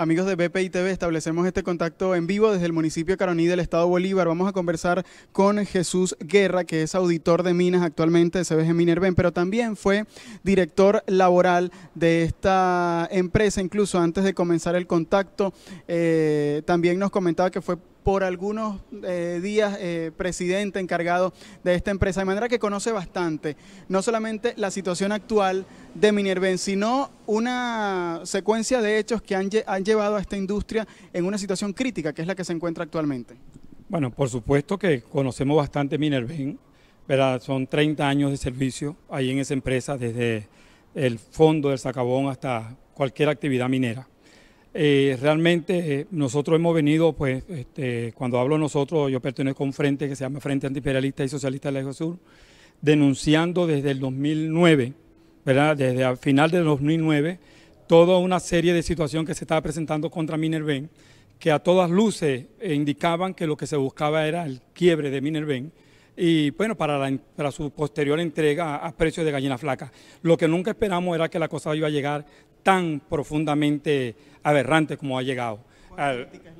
Amigos de BPI TV, establecemos este contacto en vivo desde el municipio Caroní del Estado Bolívar. Vamos a conversar con Jesús Guerra, que es auditor de minas actualmente de CBG Minerven, pero también fue director laboral de esta empresa. Incluso antes de comenzar el contacto, eh, también nos comentaba que fue por algunos eh, días eh, presidente encargado de esta empresa, de manera que conoce bastante, no solamente la situación actual de Minerven, sino una secuencia de hechos que han, llevado a esta industria en una situación crítica, que es la que se encuentra actualmente. Bueno, por supuesto que conocemos bastante Minerven, son 30 años de servicio ahí en esa empresa, desde el fondo del sacabón hasta cualquier actividad minera. Eh, realmente eh, nosotros hemos venido, pues, este, cuando hablo nosotros, yo pertenezco a un frente que se llama Frente Antiperialista y Socialista del Eje Sur, denunciando desde el 2009, ¿verdad? Desde el final del 2009, toda una serie de situaciones que se estaba presentando contra Minerven, que a todas luces eh, indicaban que lo que se buscaba era el quiebre de Minerven y bueno, para, para su posterior entrega a, precio de gallina flaca. Lo que nunca esperamos era que la cosa iba a llegar tan profundamente aberrante como ha llegado. ¿Cuál es la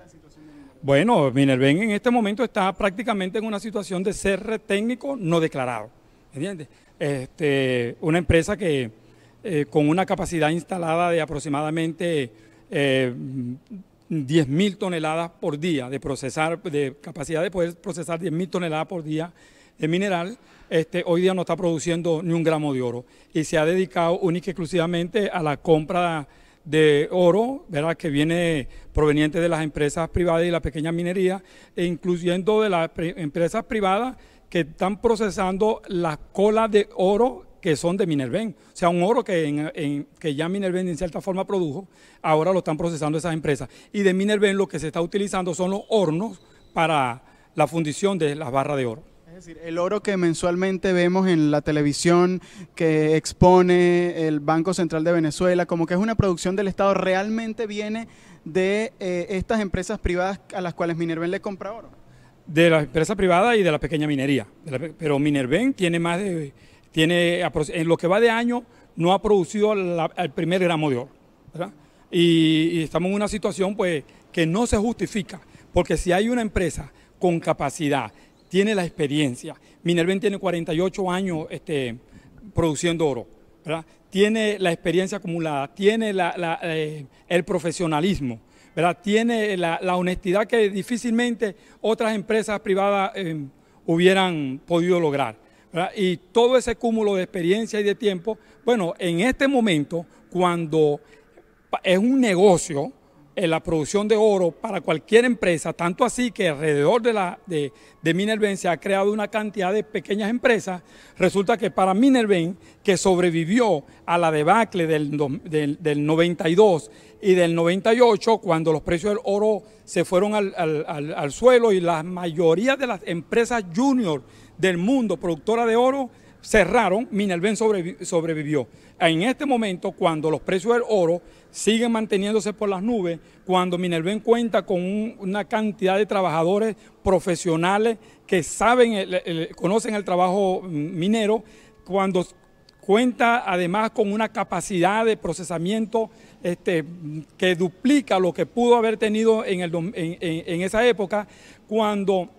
bueno, Minerven en este momento está prácticamente en una situación de ser técnico no declarado. ¿Entiendes? Este, una empresa que eh, con una capacidad instalada de aproximadamente 10.000 eh, toneladas por día de procesar, de capacidad de poder procesar 10.000 toneladas por día de mineral, este, hoy día no está produciendo ni un gramo de oro y se ha dedicado únicamente exclusivamente a la compra de oro, que viene proveniente de las empresas privadas y la pequeña minería, e incluyendo de las empresas privadas que están procesando las colas de oro que son de Minerven. O sea, un oro que, que ya Minerven en cierta forma produjo, ahora lo están procesando esas empresas. Y de Minerven lo que se está utilizando son los hornos para la fundición de las barras de oro decir, el oro que mensualmente vemos en la televisión, que expone el Banco Central de Venezuela, como que es una producción del Estado, realmente viene de eh, estas empresas privadas a las cuales Minerven le compra oro. De las empresas privadas y de la pequeña minería. pero Minerven tiene más de. Tiene, en lo que va de año, no ha producido el primer gramo de oro. Y, y estamos en una situación pues, que no se justifica, porque si hay una empresa con capacidad tiene la experiencia. Minerven tiene 48 años este, produciendo oro, Tiene la experiencia acumulada, tiene eh, el profesionalismo, ¿verdad? Tiene la, honestidad que difícilmente otras empresas privadas eh, hubieran podido lograr. Y todo ese cúmulo de experiencia y de tiempo, bueno, en este momento, cuando es un negocio, en eh, la producción de oro para cualquier empresa, tanto así que alrededor de, la, de, Minerven se ha creado una cantidad de pequeñas empresas, resulta que para Minerven, que sobrevivió a la debacle del, 92 y del 98, cuando los precios del oro se fueron al, suelo y la mayoría de las empresas junior del mundo productora de oro cerraron, Minerven sobrevivió. En este momento, cuando los precios del oro siguen manteniéndose por las nubes, cuando Minerven cuenta con una cantidad de trabajadores profesionales que saben, conocen el trabajo mm, minero, cuando cuenta además con una capacidad de procesamiento este, que duplica lo que pudo haber tenido en, esa época, cuando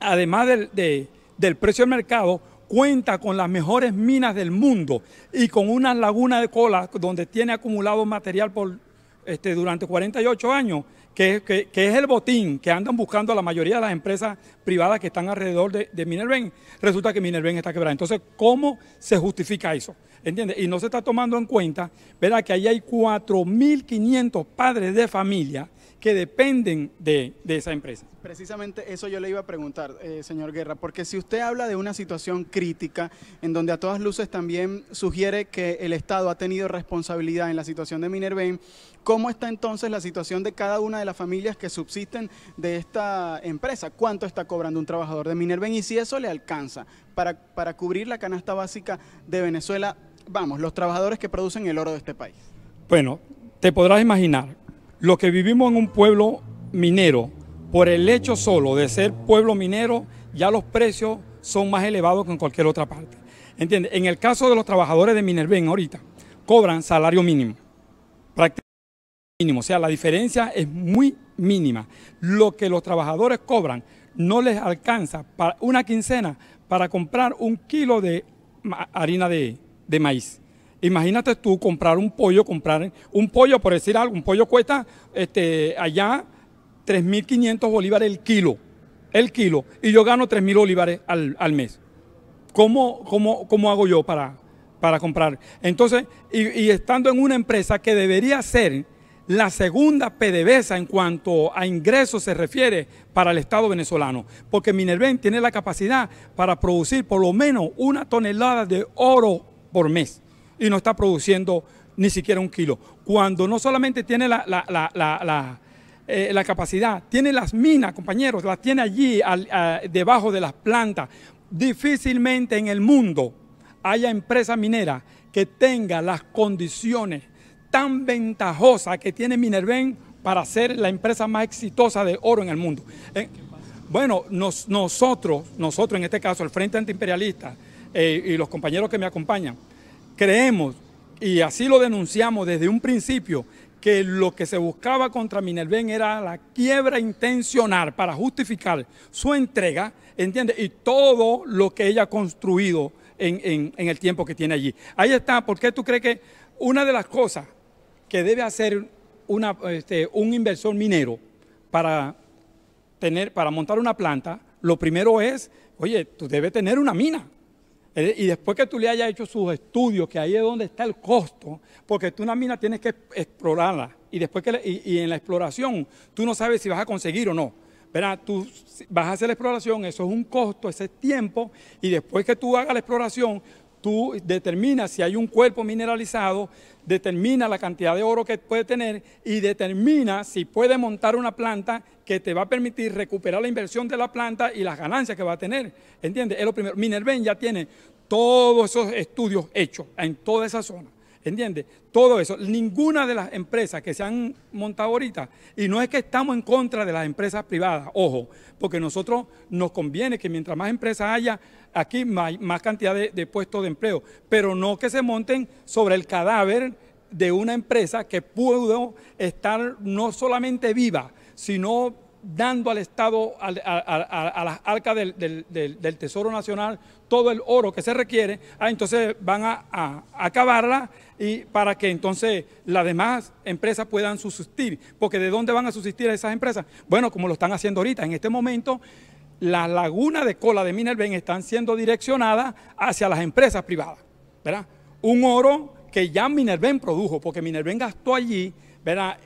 además del, del precio del mercado, cuenta con las mejores minas del mundo y con una laguna de cola donde tiene acumulado material por, este, durante 48 años que, es el botín que andan buscando la mayoría de las empresas privadas que están alrededor de, de resulta que Minerven está quebrada. Entonces, ¿cómo se justifica eso? ¿Entiendes? Y no se está tomando en cuenta, verdad que ahí hay 4.500 padres de familia que dependen de, esa empresa. Precisamente eso yo le iba a preguntar, eh, señor Guerra, porque si usted habla de una situación crítica, en donde a todas luces también sugiere que el Estado ha tenido responsabilidad en la situación de Minervain, ¿Cómo está entonces la situación de cada una de las familias que subsisten de esta empresa? ¿Cuánto está cobrando un trabajador de Minerven y si eso le alcanza para, para cubrir la canasta básica de Venezuela? Vamos, los trabajadores que producen el oro de este país. Bueno, te podrás imaginar, los que vivimos en un pueblo minero, por el hecho solo de ser pueblo minero, ya los precios son más elevados que en cualquier otra parte. ¿Entiendes? En el caso de los trabajadores de Minerven ahorita, cobran salario mínimo mínimo, o sea, la diferencia es muy mínima. Lo que los trabajadores cobran no les alcanza para una quincena para comprar un kilo de harina de, maíz. Imagínate tú comprar un pollo, comprar un pollo, por decir algo, un pollo cuesta este, allá 3.500 bolívares el kilo, el kilo, y yo gano 3.000 bolívares al, mes. ¿Cómo, cómo, ¿Cómo hago yo para, para comprar? Entonces, y estando en una empresa que debería ser la segunda PDVSA en cuanto a ingresos se refiere para el Estado venezolano, porque Minerven tiene la capacidad para producir por lo menos una tonelada de oro por mes y no está produciendo ni siquiera un kilo, cuando no solamente tiene la, eh, capacidad, tiene las minas, compañeros, las tiene allí debajo de las plantas. Difícilmente en el mundo haya empresa minera que tenga las condiciones tan ventajosa que tiene Minerven para ser la empresa más exitosa de oro en el mundo. Eh, bueno, nosotros, nosotros en este caso, el Frente Antiimperialista eh, y los compañeros que me acompañan, creemos, y así lo denunciamos desde un principio, que lo que se buscaba contra Minerven era la quiebra intencional para justificar su entrega, ¿entiendes? Y todo lo que ella ha construido en, en el tiempo que tiene allí. Ahí está, ¿por qué tú crees que una de las cosas que debe hacer este, un inversor minero para, tener, para montar una planta, lo primero es, oye, tú debes tener una mina. Eh, y después que tú le hayas hecho sus estudios, que ahí es donde está el costo, porque tú una mina tienes que explorarla. Y después que y, en la exploración tú no sabes si vas a conseguir o no. pero Tú vas a hacer la exploración, eso es un costo, ese tiempo, y después que tú hagas la exploración, tú determinas si hay un cuerpo mineralizado, determina la cantidad de oro que puede tener y determina si puede montar una planta que te va a permitir recuperar la inversión de la planta y las ganancias que va a tener. ¿Entiendes? Es lo primero. Minerven ya tiene todos esos estudios hechos en toda esa zona. ¿Entiendes? Todo eso. Ninguna de las empresas que se han montado ahorita, y no es que estamos en contra de las empresas privadas, ojo, porque nosotros nos conviene que mientras más empresas haya aquí, más, cantidad de, de puestos de empleo, pero no que se monten sobre el cadáver de una empresa que pudo estar no solamente viva, sino dando al Estado, a, las arcas del, Tesoro Nacional, todo el oro que se requiere, ah, entonces van a, acabarla y para que entonces las demás empresas puedan subsistir. Porque ¿de dónde van a subsistir esas empresas? Bueno, como lo están haciendo ahorita, en este momento las lagunas de cola de Minerven están siendo direccionadas hacia las empresas privadas, ¿verdad? Un oro que ya Minerven produjo, porque Minerven gastó allí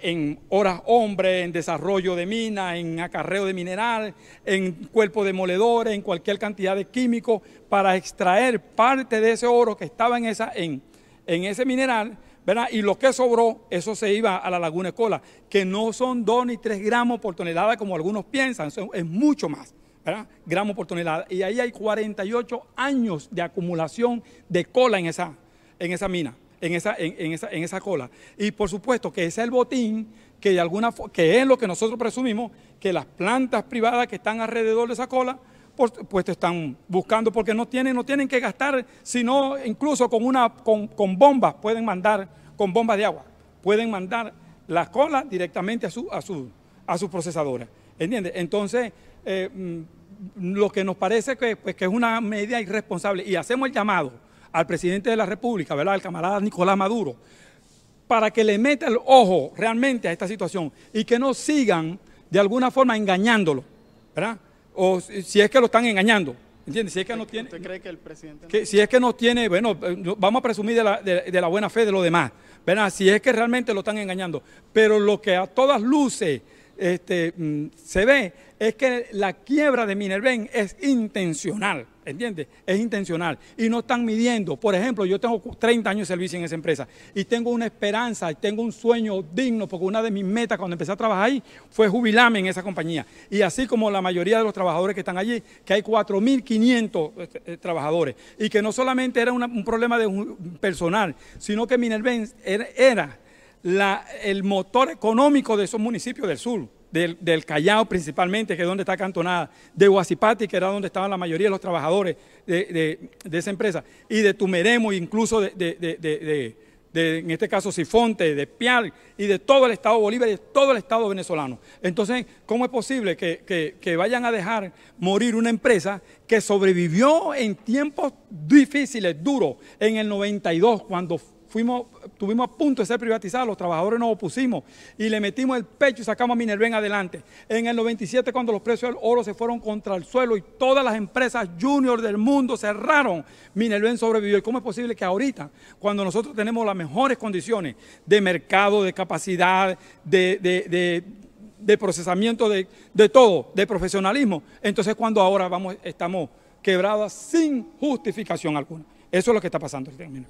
en horas hombre, en desarrollo de mina, en acarreo de mineral, en cuerpo de en cualquier cantidad de químico para extraer parte de ese oro que estaba en, esa, en, en ese mineral. ¿verdad? Y lo que sobró, eso se iba a la laguna cola que no son 2 ni 3 gramos por tonelada como algunos piensan, es mucho más. ¿verdad? gramos por tonelada. Y ahí hay 48 años de acumulación de cola en esa, en esa mina en esa, esa, en esa cola. Y por supuesto que ese es el botín que de alguna que es lo que nosotros presumimos que las plantas privadas que están alrededor de esa cola por te pues, están buscando porque no tienen no tienen que gastar sino incluso con una con, bombas pueden mandar con bombas de agua pueden mandar las colas directamente a su a su a sus procesadoras ¿entiendes? entonces eh, mm, lo que nos parece que, pues, que es una medida irresponsable y hacemos el llamado al presidente de la República, ¿verdad? Al camarada Nicolás Maduro, para que le meta el ojo realmente a esta situación y que no sigan de alguna forma engañándolo, ¿verdad? O si es que lo están engañando. ¿Entiendes? Si es que no tiene. ¿Usted cree que el presidente.? si es que no tiene. Bueno, vamos a presumir de la, de la buena fe de los demás. ¿Verdad? Si es que realmente lo están engañando. Pero lo que a todas luces este, mm, se ve es que la quiebra de Minerven es intencional, ¿entiendes? Es intencional. Y no están midiendo. Por ejemplo, yo tengo 30 años de servicio en esa empresa y tengo una esperanza y tengo un sueño digno, porque una de mis metas cuando empecé a trabajar ahí fue jubilarme en esa compañía. Y así como la mayoría de los trabajadores que están allí, que hay 4.500 este, eh, trabajadores, y que no solamente era un problema de personal, sino que Minerven era el motor económico de esos municipios del sur, del, Callao principalmente, que es donde está cantonada, de Guasipati, que era donde estaban la mayoría de los trabajadores de, esa empresa, y de Tumeremo, incluso de, en este caso, Sifonte, de Pial, y de todo el Estado Bolívar y de todo el Estado venezolano. Entonces, ¿cómo es posible que, que vayan a dejar morir una empresa que sobrevivió en tiempos difíciles, duros, en el 92, cuando fuimos, tuvimos a punto de ser privatizados, los trabajadores nos opusimos y le metimos el pecho y sacamos a Minerven adelante. En el 97 cuando los precios del oro se fueron contra el suelo y todas las empresas junior del mundo cerraron, Minerven sobrevivió. ¿Y cómo es posible que ahorita, cuando nosotros tenemos las mejores condiciones de mercado, de capacidad, de, procesamiento de, todo, de profesionalismo. Entonces, cuando ahora vamos, estamos quebradas sin justificación alguna. Eso es lo que está pasando. término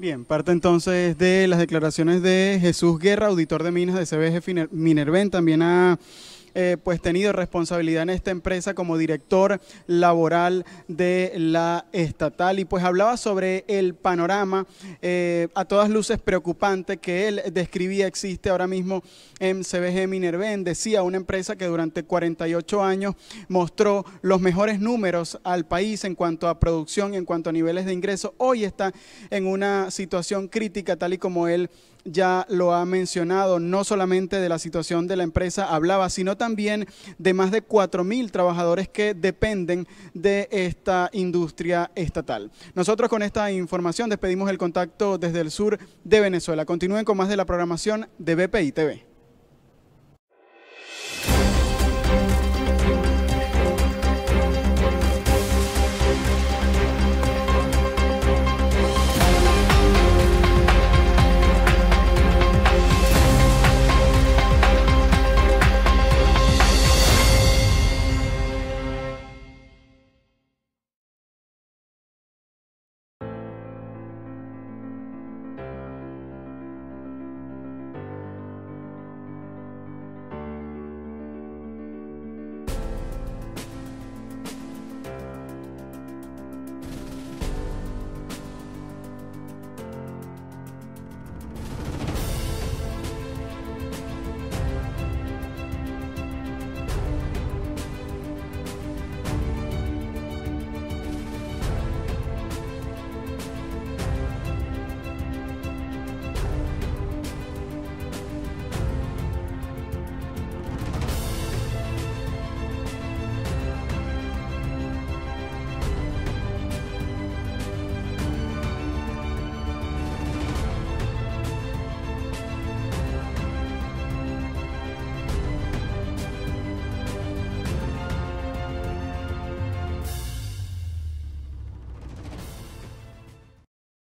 Bien, parte entonces de las declaraciones de Jesús Guerra, auditor de minas de CBG Minerven, también ha eh, pues tenido responsabilidad en esta empresa como director laboral de la estatal y pues hablaba sobre el panorama eh, a todas luces preocupante que él describía existe ahora mismo en CBG Minerven, decía una empresa que durante 48 años mostró los mejores números al país en cuanto a producción, en cuanto a niveles de ingreso, hoy está en una situación crítica tal y como él ya lo ha mencionado, no solamente de la situación de la empresa hablaba, sino también de más de 4.000 trabajadores que dependen de esta industria estatal. Nosotros con esta información despedimos el contacto desde el sur de Venezuela. Continúen con más de la programación de BPI TV.